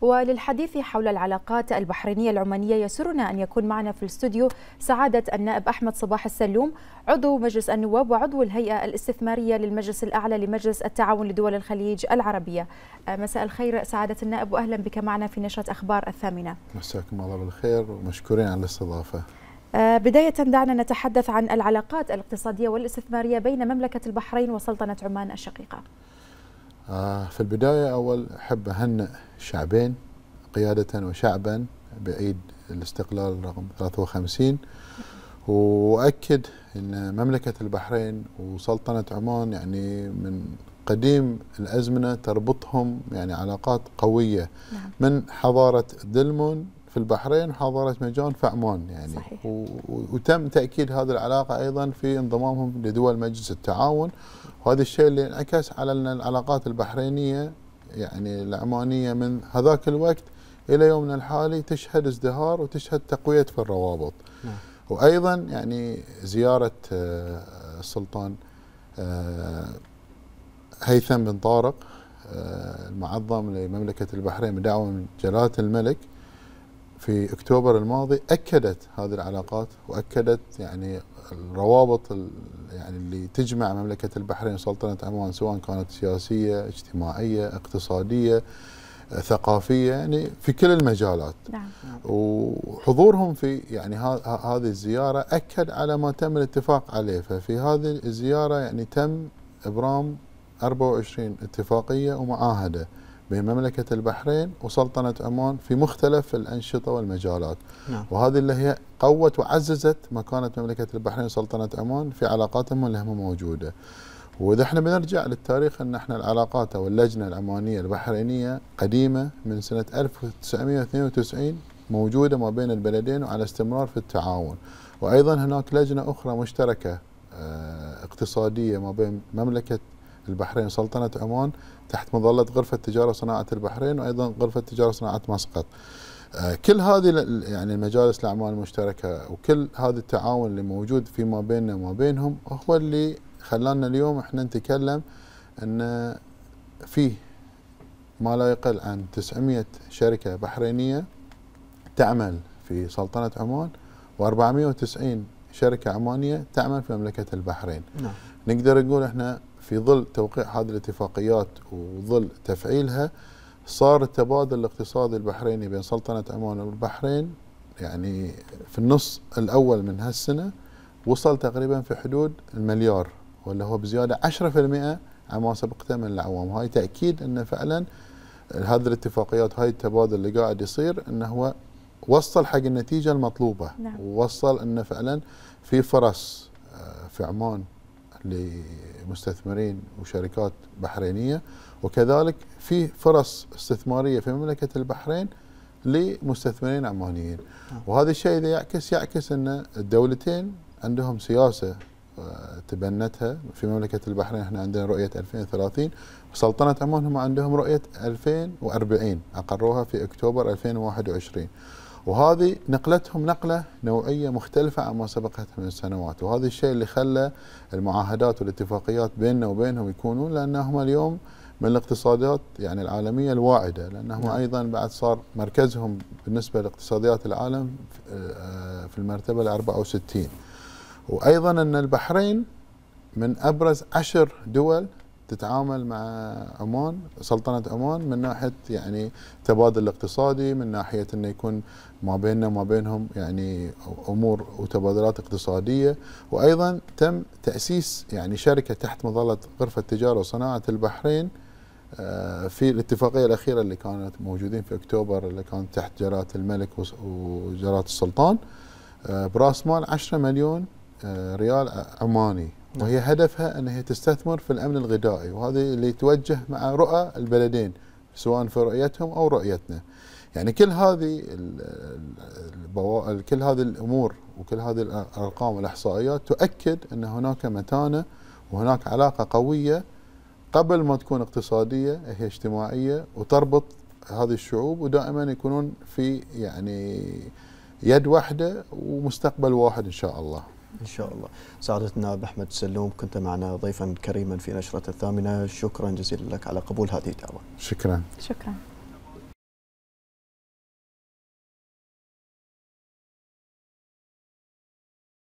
وللحديث حول العلاقات البحرينية العمانية يسرنا أن يكون معنا في الاستوديو سعادة النائب أحمد صباح السلوم عضو مجلس النواب وعضو الهيئة الاستثمارية للمجلس الأعلى لمجلس التعاون لدول الخليج العربية آه، مساء الخير سعادة النائب وأهلا بك معنا في نشرة أخبار الثامنة مساكم الله بالخير ومشكورين على الاستضافة آه، بداية دعنا نتحدث عن العلاقات الاقتصادية والاستثمارية بين مملكة البحرين وسلطنة عمان الشقيقة آه، في البداية أول أحب أهنئ الشعبين قيادة وشعبا بعيد الاستقلال رقم 53 وأكد أن مملكة البحرين وسلطنة عمان يعني من قديم الأزمنة تربطهم يعني علاقات قوية نعم. من حضارة دلمون في البحرين وحضرت مجان في عمان يعني صحيح. وتم تاكيد هذه العلاقه ايضا في انضمامهم لدول مجلس التعاون وهذا الشيء اللي انعكس على ان العلاقات البحرينيه يعني العمانيه من هذاك الوقت الى يومنا الحالي تشهد ازدهار وتشهد تقويه في الروابط. نعم. وايضا يعني زياره آه، السلطان آه، هيثم بن طارق آه، المعظم لمملكه البحرين بدعوه من جلاله الملك في اكتوبر الماضي اكدت هذه العلاقات واكدت يعني الروابط يعني اللي تجمع مملكه البحرين وسلطنه عمان سواء كانت سياسيه، اجتماعيه، اقتصاديه، ثقافيه يعني في كل المجالات. نعم. وحضورهم في يعني هذه الزياره اكد على ما تم الاتفاق عليه، ففي هذه الزياره يعني تم ابرام 24 اتفاقيه ومعاهده. بين مملكة البحرين وسلطنة عمان في مختلف الأنشطة والمجالات نعم. وهذه اللي هي قوت وعززت مكانة مملكة البحرين وسلطنة عمان في علاقاتهم اللي هم موجودة وإذا احنا بنرجع للتاريخ أن احنا العلاقات أو اللجنة العمانية البحرينية قديمة من سنة 1992 موجودة ما بين البلدين وعلى استمرار في التعاون وأيضا هناك لجنة أخرى مشتركة آه، اقتصادية ما بين مملكة البحرين سلطنة عمان تحت مظلة غرفة تجارة صناعة البحرين وأيضا غرفة تجارة صناعة مسقط آه، كل هذه يعني المجالس الأعمال المشتركة وكل هذا التعاون اللي موجود فيما بيننا وما بينهم هو اللي خلانا اليوم احنا نتكلم أن فيه ما لا يقل عن 900 شركة بحرينية تعمل في سلطنة عمان و490 شركة عمانية تعمل في مملكة البحرين نعم. نقدر نقول احنا في ظل توقيع هذه الاتفاقيات وظل تفعيلها صار التبادل الاقتصادي البحريني بين سلطنة عمان والبحرين يعني في النص الأول من هالسنة وصل تقريبا في حدود المليار واللي هو بزيادة 10% عما سبقته من الأعوام هاي تأكيد أن فعلا هذه الاتفاقيات هاي التبادل اللي قاعد يصير أنه هو وصل حق النتيجة المطلوبة نعم. ووصل أنه فعلا في فرص آه، في عمان مستثمرين وشركات بحرينية وكذلك في فرص استثمارية في مملكة البحرين لمستثمرين عمانيين نعم. وهذا الشيء إذا يعكس يعكس أن الدولتين عندهم سياسة آه، تبنتها في مملكة البحرين احنا عندنا رؤية 2030 وسلطنة عمان هم عندهم رؤية 2040 أقروها في أكتوبر 2021 وهذه نقلتهم نقلة نوعية مختلفة عما سبقت من السنوات وهذا الشيء اللي خلى المعاهدات والاتفاقيات بيننا وبينهم يكونون لأنهم اليوم من الاقتصادات يعني العالمية الواعدة لأنهم نعم. أيضا بعد صار مركزهم بالنسبة لاقتصاديات العالم في آه، المرتبة الأربعة 64 وأيضا أن البحرين من أبرز عشر دول تتعامل مع عمان سلطنة عمان من ناحية يعني تبادل اقتصادي من ناحية أنه يكون ما بيننا وما بينهم يعني أمور وتبادلات اقتصادية وأيضا تم تأسيس يعني شركة تحت مظلة غرفة التجارة وصناعة البحرين آه، في الاتفاقية الأخيرة اللي كانت موجودين في أكتوبر اللي كانت تحت جلالة الملك وجلالة السلطان آه، برأس مال 10 مليون آه، ريال عماني نعم. وهي هدفها أن هي تستثمر في الأمن الغذائي وهذه اللي توجه مع رؤى البلدين سواء في رؤيتهم أو رؤيتنا يعني كل هذه كل هذه الأمور وكل هذه الأرقام والإحصائيات تؤكد أن هناك متانة وهناك علاقة قوية قبل ما تكون اقتصادية هي اجتماعية وتربط هذه الشعوب ودائما يكونون في يعني يد واحدة ومستقبل واحد إن شاء الله إن شاء الله سعادة النائب أحمد سلوم كنت معنا ضيفا كريما في نشرة الثامنة شكرا جزيلا لك على قبول هذه الدعوة شكرا شكرا